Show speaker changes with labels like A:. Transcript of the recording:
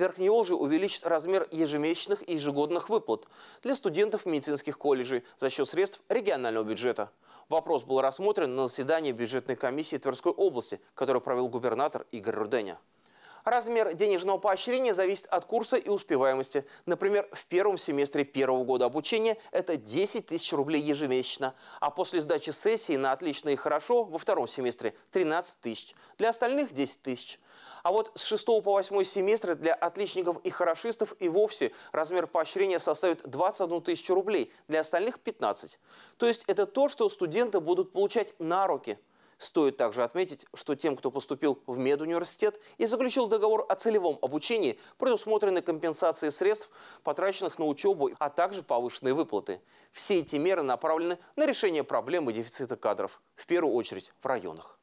A: Верхневолжье увеличит размер ежемесячных и ежегодных выплат для студентов медицинских колледжей за счет средств регионального бюджета. Вопрос был рассмотрен на заседании бюджетной комиссии Тверской области, который провел губернатор Игорь Руденя. Размер денежного поощрения зависит от курса и успеваемости. Например, в первом семестре первого года обучения это 10 тысяч рублей ежемесячно, а после сдачи сессии на «отлично» и «хорошо» во втором семестре 13 тысяч, для остальных 10 тысяч. А вот с 6 по 8 семестр для отличников и хорошистов и вовсе размер поощрения составит 21 тысячу рублей, для остальных 15. То есть это то, что студенты будут получать на руки. Стоит также отметить, что тем, кто поступил в медуниверситет и заключил договор о целевом обучении, предусмотрены компенсации средств, потраченных на учебу, а также повышенные выплаты. Все эти меры направлены на решение проблемы дефицита кадров, в первую очередь в районах.